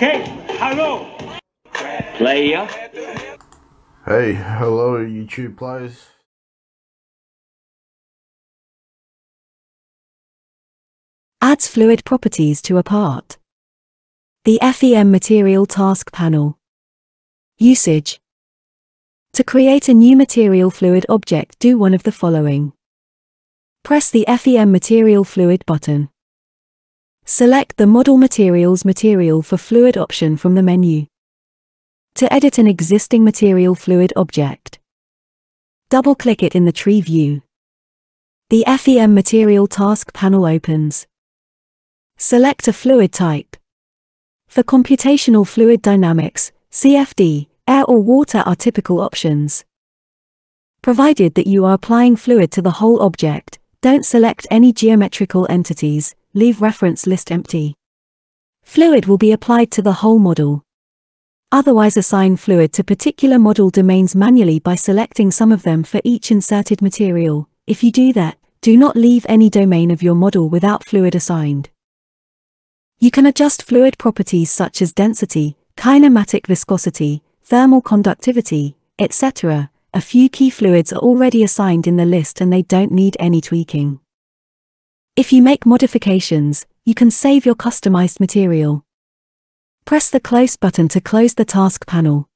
Okay, hello. Player. Hey, hello YouTube players. Adds fluid properties to a part. The FEM Material Task Panel. Usage. To create a new material fluid object do one of the following. Press the FEM Material Fluid button. Select the Model Materials material for fluid option from the menu. To edit an existing material fluid object, double-click it in the tree view. The FEM Material Task panel opens. Select a fluid type. For computational fluid dynamics, CFD, air or water are typical options. Provided that you are applying fluid to the whole object, don't select any geometrical entities, leave reference list empty. Fluid will be applied to the whole model. Otherwise assign fluid to particular model domains manually by selecting some of them for each inserted material. If you do that, do not leave any domain of your model without fluid assigned. You can adjust fluid properties such as density, kinematic viscosity, thermal conductivity, etc., a few key fluids are already assigned in the list and they don't need any tweaking. If you make modifications, you can save your customized material. Press the Close button to close the task panel.